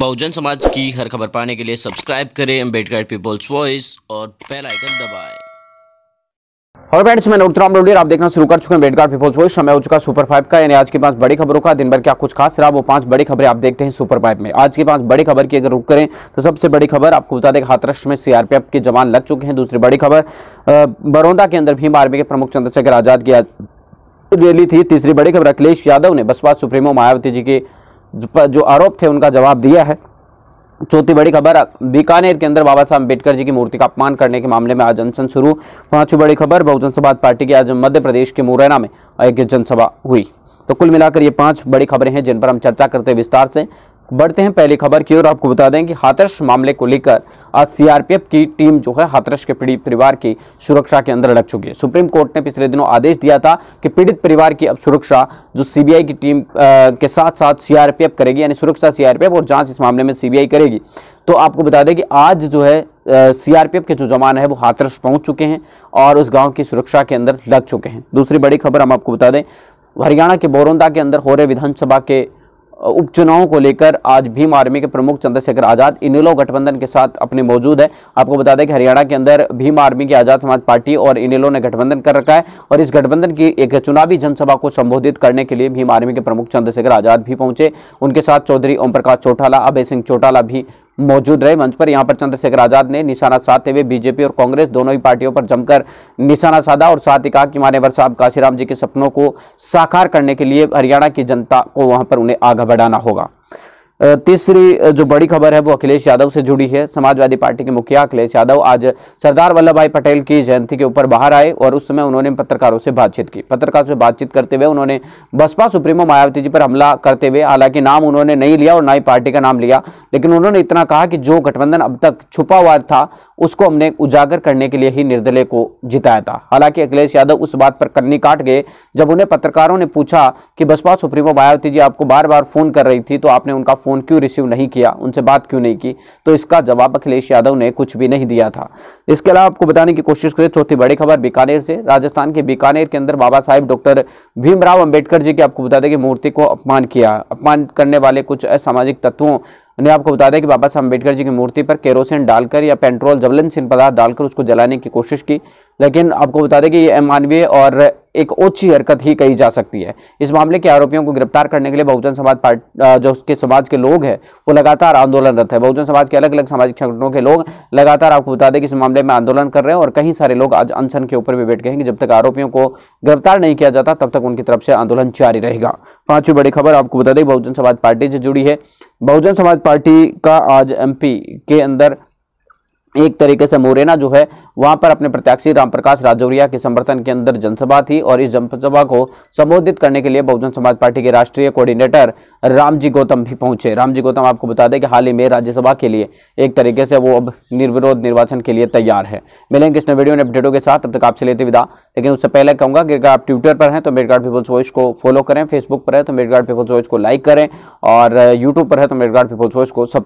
बहुजन समाज की हर खबर पाने के लिए सब्सक्राइब करें अम्बेडकर पीपल्स वॉइस और बेल आइकन दबाएं। हेलो फ्रेंड्स मैं नोटराम रोडियर आप देखना शुरू कर चुके हैं बेडगार्ड पीपल्स वॉइस समय हो चुका सुपर फाइव का यानी आज के पांच बड़ी खबरों का दिन भर क्या कुछ खास रहा वो पांच बड़ी खबरें आप देखते हैं सुपर फाइव में आज के पांच बड़ी खबर की अगर रुक करें तो सबसे बड़ी खबर आपको बता दें हाथरस में सीआरपीएफ के जवान लग चुके हैं दूसरी बड़ी खबर बरौदा के अंदर भीम आर्मी के प्रमुख चंद्रशेखर आजाद की रैली थी तीसरी बड़ी खबर अखिलेश यादव ने बसपा सुप्रीमो मायावती जी के जो आरोप थे उनका जवाब दिया है चौथी बड़ी खबर बीकानेर के अंदर बाबा साहब अंबेडकर जी की मूर्ति का अपमान करने के मामले में आज अनशन शुरू पांचवी बड़ी खबर बहुजन समाज पार्टी की आज मध्य प्रदेश के मुरैना में एक जनसभा हुई तो कुल मिलाकर ये पांच बड़ी खबरें हैं जिन पर हम चर्चा करते हैं विस्तार से बढ़ते हैं पहली खबर की ओर आपको बता दें कि हाथरस मामले को लेकर आज सीआरपीएफ की टीम जो है हाथरस के पीड़ित परिवार की सुरक्षा के अंदर लग चुकी है सुप्रीम कोर्ट ने पिछले दिनों आदेश दिया था कि पीड़ित परिवार की अब सुरक्षा जो सीबीआई की टीम आ, के साथ साथ सीआरपीएफ करेगी यानी सुरक्षा सीआरपीएफ और जांच इस मामले में सीबीआई करेगी तो आपको बता दें कि आज जो है सीआरपीएफ के जो जवान है वो हाथरस पहुंच चुके हैं और उस गाँव की सुरक्षा के अंदर लग चुके हैं दूसरी बड़ी खबर हम आपको बता दें हरियाणा के बोरोंदा के अंदर हो रहे विधानसभा के उपचुनावों को लेकर आज भीम आर्मी के प्रमुख चंद्रशेखर आजाद इनेलो गठबंधन के साथ अपने मौजूद है आपको बता दें कि हरियाणा के अंदर भीम आर्मी की आजाद समाज पार्टी और इनेलो ने गठबंधन कर रखा है और इस गठबंधन की एक चुनावी जनसभा को संबोधित करने के लिए भीम आर्मी के प्रमुख चंद्रशेखर आजाद भी पहुंचे उनके साथ चौधरी ओम प्रकाश चौटाला अभय सिंह चौटाला भी मौजूद रहे मंच पर यहाँ पर चंद्रशेखर आजाद ने निशाना साधते हुए बीजेपी और कांग्रेस दोनों ही पार्टियों पर जमकर निशाना साधा और साथ ही कहा कि मानेवर साहब काशीराम जी के सपनों को साकार करने के लिए हरियाणा की जनता को वहां पर उन्हें आगे बढ़ाना होगा तीसरी जो बड़ी खबर है वो अखिलेश यादव से जुड़ी है समाजवादी पार्टी के मुखिया अखिलेश यादव आज सरदार वल्लभ भाई पटेल की जयंती के ऊपर बाहर आए और उस समय उन्होंने पत्रकारों से बातचीत की पत्रकारों से बातचीत करते हुए उन्होंने बसपा सुप्रीमो मायावती जी पर हमला करते हुए हालांकि नाम उन्होंने नहीं लिया और ना ही पार्टी का नाम लिया लेकिन उन्होंने इतना कहा कि जो गठबंधन अब तक छुपा हुआ था उसको हमने उजागर करने के लिए ही निर्दलीय को जिताया था हालांकि अखिलेश यादव उस बात पर कन्नी काट गए जब उन्हें पत्रकारों ने पूछा कि बसपा सुप्रीमो मायावती जी आपको बार बार फोन कर रही थी तो आपने उनका फोन फ़ोन क्यों रिसीव नहीं किया उनसे बात क्यों नहीं की तो इसका जवाब अखिलेश यादव ने कुछ भी नहीं दिया था इसके अलावा आपको बताने की कोशिश करें चौथी बड़ी खबर बीकानेर से राजस्थान के बीकानेर के अंदर बाबा साहेब डॉक्टर भीमराव अम्बेडकर जी की आपको बता दें कि मूर्ति को अपमान किया अपमान करने वाले कुछ असामाजिक तत्वों ने आपको बता दें कि बाबा साहब अम्बेडकर जी की मूर्ति पर केरोसिन डालकर या पेट्रोल जवलन सिन पदार्थ डालकर उसको जलाने की कोशिश की लेकिन आपको बता दें कि ये अमानवीय और एक ओची हरकत ही कही जा सकती है इस मामले के आरोपियों को गिरफ्तार करने के लिए बहुजन समाज पार्टी जो उसके समाज के लोग हैं वो लगातार आंदोलनरत है बहुजन समाज के अलग अलग सामाजिक संगठनों के लोग लगातार आपको बता दें कि इस मामले में आंदोलन कर रहे हैं और कई सारे लोग आज अनशन के ऊपर भी बैठ गए हैं कि जब तक आरोपियों को गिरफ्तार नहीं किया जाता तब तक उनकी तरफ से आंदोलन जारी रहेगा पांचवी बड़ी खबर आपको बता दें बहुजन समाज पार्टी से जुड़ी है बहुजन समाज पार्टी का आज एम के अंदर एक तरीके से मोरेना जो है वहां पर अपने प्रत्याशी रामप्रकाश राजौरिया के समर्थन के अंदर जनसभा थी और इस जनसभा को संबोधित करने के लिए बहुजन समाज पार्टी के राष्ट्रीय कोऑर्डिनेटर रामजी गौतम भी पहुंचे रामजी गौतम आपको बता दें कि हाल ही में राज्यसभा के लिए एक तरीके से वो अब निर्विरोध निर्वाचन के लिए तैयार है मिलेंगे इस वीडियो ने अपडेटों के साथ तब तक आपसे लेते विदा लेकिन उससे पहले कहूँगा कि अगर आप ट्विटर पर हैं तो मेरे गार्ड पीपल्स वॉइस को फॉलो करें फेसबुक पर है तो मेरे गार्ड पीपल्स वॉइस को लाइक करें और यूट्यूब पर है तो मेरे गार्ड पीपल्स वॉइस को सब